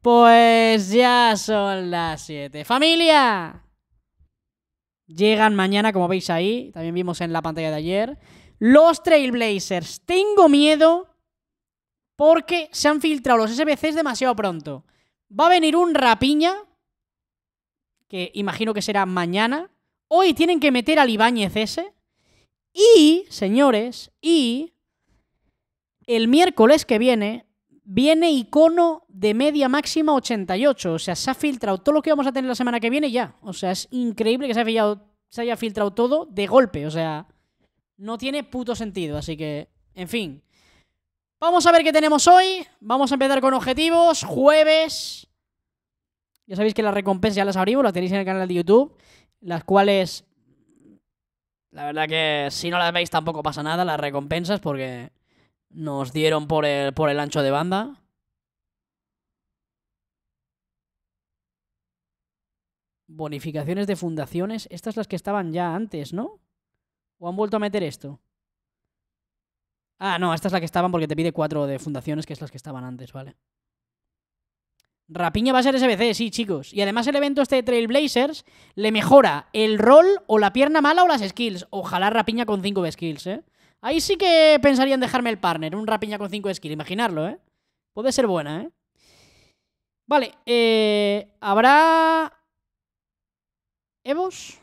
Pues ya son las 7. ¡Familia! Llegan mañana, como veis ahí, también vimos en la pantalla de ayer. Los Trailblazers. Tengo miedo porque se han filtrado los SBCs demasiado pronto. Va a venir un rapiña, que imagino que será mañana. Hoy tienen que meter al Ibáñez ese. Y, señores, y el miércoles que viene Viene icono de media máxima 88. O sea, se ha filtrado todo lo que vamos a tener la semana que viene ya. O sea, es increíble que se haya, se haya filtrado todo de golpe. O sea, no tiene puto sentido. Así que, en fin. Vamos a ver qué tenemos hoy. Vamos a empezar con objetivos. Jueves. Ya sabéis que las recompensas ya las abrimos, las tenéis en el canal de YouTube. Las cuales. La verdad que si no las veis tampoco pasa nada, las recompensas, porque nos dieron por el, ancho de banda. Bonificaciones de fundaciones. Estas las que estaban ya antes, ¿no? ¿O han vuelto a meter esto? Ah, no, esta es la que estaban porque te pide cuatro de fundaciones, que es las que estaban antes, vale. Rapiña va a ser SBC, sí, chicos. Y además el evento este de Trailblazers le mejora el rol o la pierna mala o las skills. Ojalá Rapiña con 5 skills, ¿eh? Ahí sí que pensaría en dejarme el partner, un rapiña con 5 de skill, imaginarlo, ¿eh? Puede ser buena, ¿eh? Vale, eh, habrá... Evos.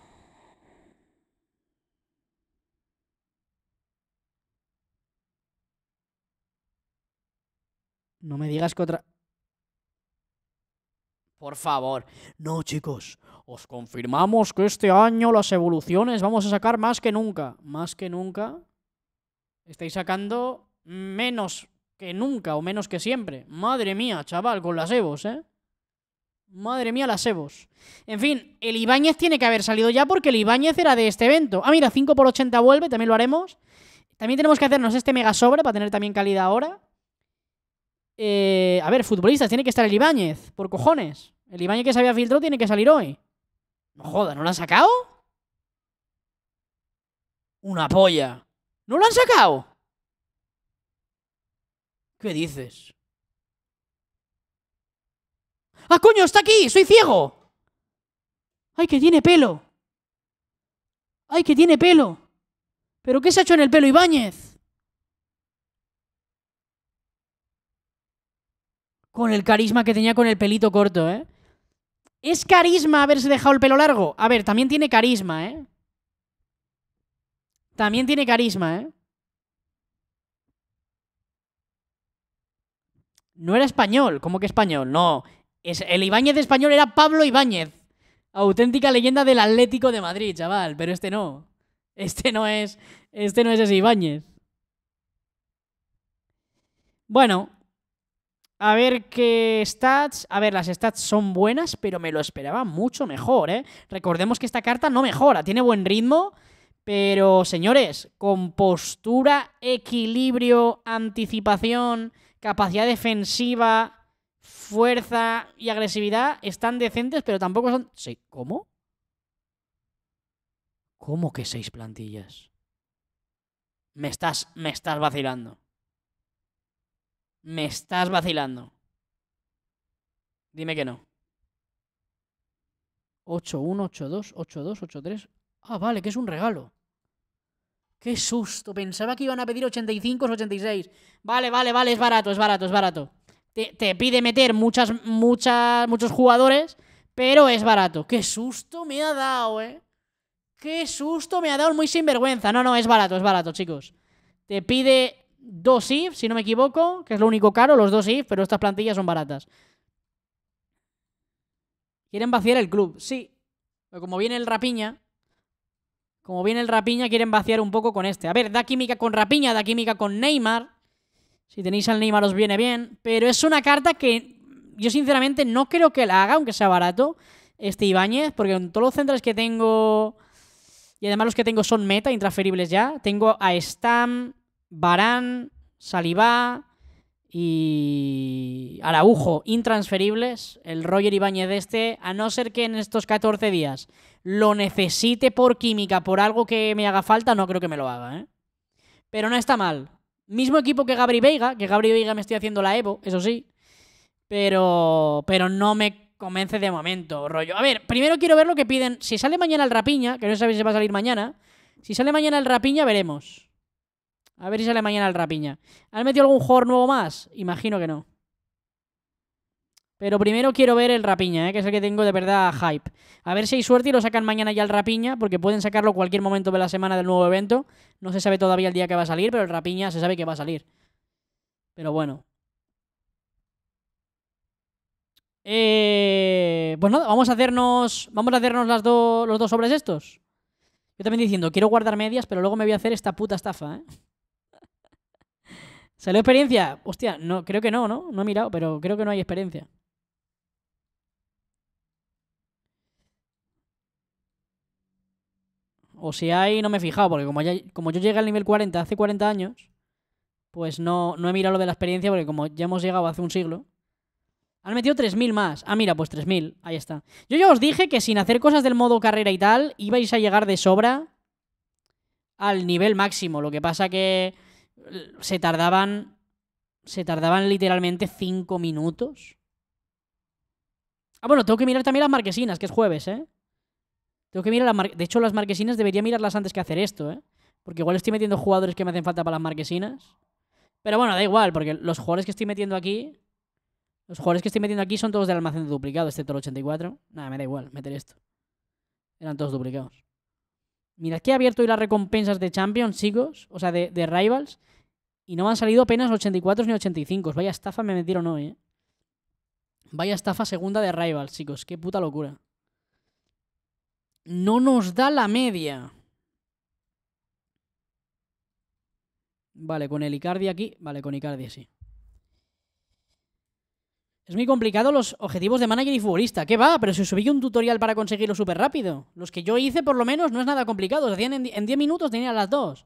No me digas que otra... Por favor. No, chicos. Os confirmamos que este año las evoluciones vamos a sacar más que nunca. Más que nunca. Estáis sacando menos que nunca o menos que siempre. Madre mía, chaval, con las EVOS, ¿eh? Madre mía, las EVOS. En fin, el Ibáñez tiene que haber salido ya porque el Ibáñez era de este evento. Ah, mira, 5 por 80 vuelve, también lo haremos. También tenemos que hacernos este mega sobre para tener también calidad ahora. Eh, a ver, futbolistas, tiene que estar el Ibáñez, por cojones. El Ibáñez que se había filtrado tiene que salir hoy. No joda, ¿no lo han sacado? Una polla. ¿No lo han sacado? ¿Qué dices? ¡Ah, coño! ¡Está aquí! ¡Soy ciego! ¡Ay, que tiene pelo! ¡Ay, que tiene pelo! ¿Pero qué se ha hecho en el pelo Ibáñez? Con el carisma que tenía con el pelito corto, ¿eh? ¿Es carisma haberse dejado el pelo largo? A ver, también tiene carisma, ¿eh? También tiene carisma, ¿eh? no era español. ¿Cómo que español? No. Es, el Ibáñez español era Pablo Ibáñez. Auténtica leyenda del Atlético de Madrid, chaval. Pero este no. Este no es. Este no es ese Ibáñez. Bueno. A ver qué stats. A ver, las stats son buenas, pero me lo esperaba mucho mejor, ¿eh? Recordemos que esta carta no mejora. Tiene buen ritmo. Pero, señores, compostura, equilibrio, anticipación capacidad defensiva, fuerza y agresividad están decentes, pero tampoco son... ¿Cómo? ¿Cómo que seis plantillas? Me estás, me estás vacilando. Me estás vacilando. Dime que no. 8-1, 8-2, 8-2, 8-3. Ah, vale, que es un regalo. Qué susto, pensaba que iban a pedir 85 o 86. Vale, vale, vale, es barato, es barato, es barato. Te, pide meter muchas, muchas, muchos jugadores, pero es barato. Qué susto me ha dado, eh. Qué susto me ha dado, muy sinvergüenza. No, no, es barato, es barato, chicos. Te pide dos if, si no me equivoco, que es lo único caro, los dos if, pero estas plantillas son baratas. Quieren vaciar el club, sí. Pero como viene el rapiña, como viene el Rapiña, quieren vaciar un poco con este. A ver, da química con Rapiña, da química con Neymar. Si tenéis al Neymar os viene bien. Pero es una carta que yo sinceramente no creo que la haga, aunque sea barato, este Ibáñez. Porque en todos los centros que tengo... Y además los que tengo son meta, intransferibles ya. Tengo a Stam, Barán, Salivá y Araujo, intransferibles. El Roger Ibáñez este, a no ser que en estos 14 días lo necesite por química, por algo que me haga falta, no creo que me lo haga, ¿eh? Pero no está mal. Mismo equipo que Gabri Veiga, que Gabri Veiga me estoy haciendo la Evo, eso sí. Pero, pero no me convence de momento, rollo. A ver, primero quiero ver lo que piden. Si sale mañana el Rapiña, que no sabéis si va a salir mañana. Si sale mañana el Rapiña, veremos. A ver si sale mañana el Rapiña. ¿Han metido algún jugador nuevo más? Imagino que no. Pero primero quiero ver el Rapiña, eh, que es el que tengo de verdad hype. A ver si hay suerte y lo sacan mañana ya el Rapiña, porque pueden sacarlo cualquier momento de la semana del nuevo evento. No se sabe todavía el día que va a salir, pero el Rapiña se sabe que va a salir. Pero bueno. Eh, pues nada, vamos a hacernos. Vamos a hacernos las los dos sobres estos. Yo también diciendo, quiero guardar medias, pero luego me voy a hacer esta puta estafa, ¿eh? ¿Salió experiencia? Hostia, no, creo que no, ¿no? No he mirado, pero creo que no hay experiencia. O si hay, no me he fijado, porque como, yo llegué al nivel 40 hace 40 años, pues no, no he mirado lo de la experiencia, porque como ya hemos llegado hace un siglo, han metido 3.000 más. Ah, mira, pues 3.000. Ahí está. Yo ya os dije que sin hacer cosas del modo carrera y tal, ibais a llegar de sobra al nivel máximo. Lo que pasa que eh, se tardaban... Se tardaban literalmente 5 minutos. Ah, bueno, tengo que mirar también las marquesinas, que es jueves, ¿eh? Tengo que mirar las De hecho, las marquesinas debería mirarlas antes que hacer esto, ¿eh? Porque igual estoy metiendo jugadores que me hacen falta para las marquesinas. Pero bueno, da igual, porque los jugadores que estoy metiendo aquí... Los jugadores que estoy metiendo aquí son todos del almacén duplicado, excepto este el 84. Nada, me da igual meter esto. Eran todos duplicados. Mirad que he abierto hoy las recompensas de Champions, chicos. O sea, de, de Rivals. Y no me han salido apenas 84 ni 85. Vaya estafa me metieron hoy, ¿eh? Vaya estafa segunda de Rivals, chicos. Qué puta locura no nos da la media. Vale, con el Icardi aquí. Vale, con Icardi sí. Es muy complicado los objetivos de manager y futbolista. ¿Qué va? Pero si os subí un tutorial para conseguirlo súper rápido. Los que yo hice, por lo menos, no es nada complicado. Se hacían en 10 minutos, tenía las dos.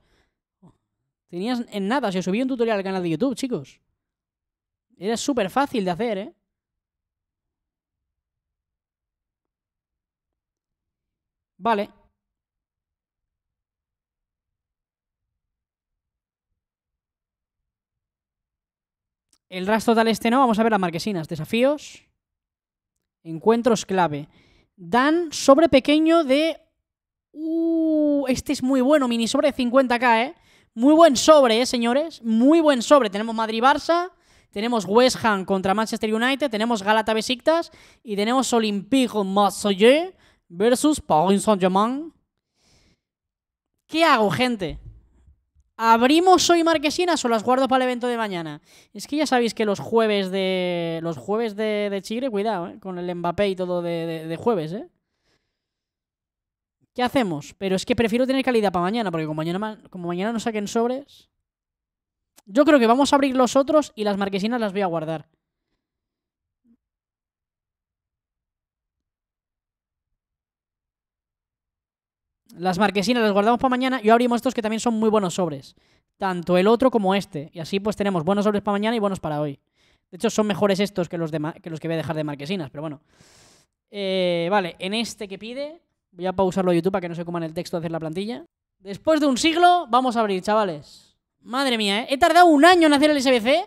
Tenías en nada. Si os subí un tutorial al canal de YouTube, chicos. Era súper fácil de hacer, ¿eh? Vale. El ras total este no. Vamos a ver las marquesinas. Desafíos. Encuentros clave. Dan sobre pequeño de... Uh, este es muy bueno. Mini sobre de 50k, eh. Muy buen sobre, eh, señores? Muy buen sobre. Tenemos Madrid-Barça, tenemos West Ham contra Manchester United, tenemos Galata Besiktas y tenemos Olympique Marseille versus Paris Saint-Germain. ¿Qué hago, gente? ¿Abrimos hoy marquesinas o las guardo para el evento de mañana? Es que ya sabéis que los jueves de. Los jueves de, Chigre, cuidado, ¿eh? con el Mbappé y todo de, jueves, ¿eh? ¿Qué hacemos? Pero es que prefiero tener calidad para mañana, porque como mañana, como mañana no saquen sobres. Yo creo que vamos a abrir los otros y las marquesinas las voy a guardar. Las marquesinas las guardamos para mañana y abrimos estos que también son muy buenos sobres. Tanto el otro como este. Y así pues tenemos buenos sobres para mañana y buenos para hoy. De hecho, son mejores estos que los, de que, los que voy a dejar de marquesinas, pero bueno. Eh, vale, en este que pide, voy a pausarlo a YouTube para que no se coman el texto de hacer la plantilla. Después de un siglo, vamos a abrir, chavales. Madre mía, ¿eh? he tardado un año en hacer el SBC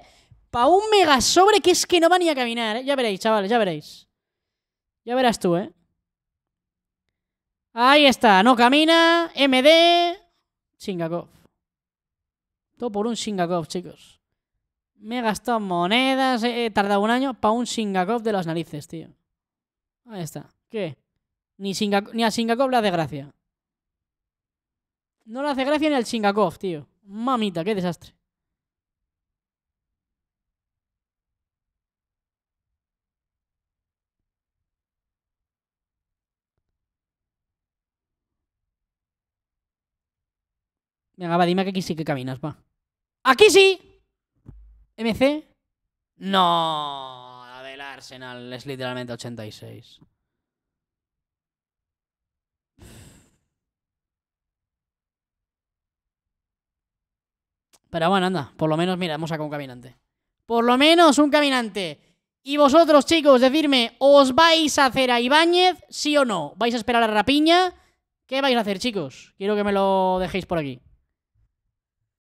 para un mega sobre que es que no va ni a caminar. Eh. Ya veréis, chavales, ya veréis. Ya verás tú, ¿eh? Ahí está, no camina. MD. Singakov. Todo por un Singakov, chicos. Me he gastado monedas, he tardado un año para un Singakov de las narices, tío. Ahí está. ¿Qué? Ni, Singa, ni a Singakov le hace gracia. No le hace gracia ni al Singakov, tío. Mamita, qué desastre. Venga, va, dime que aquí sí que caminas, va. ¡Aquí sí! ¿MC? No, la del Arsenal es literalmente 86. Pero bueno, anda, por lo menos, mira, hemos sacado un caminante. Por lo menos un caminante. Y vosotros, chicos, decirme, ¿os vais a hacer a Ibáñez? ¿Sí o no? ¿Vais a esperar a Rapiña? ¿Qué vais a hacer, chicos? Quiero que me lo dejéis por aquí.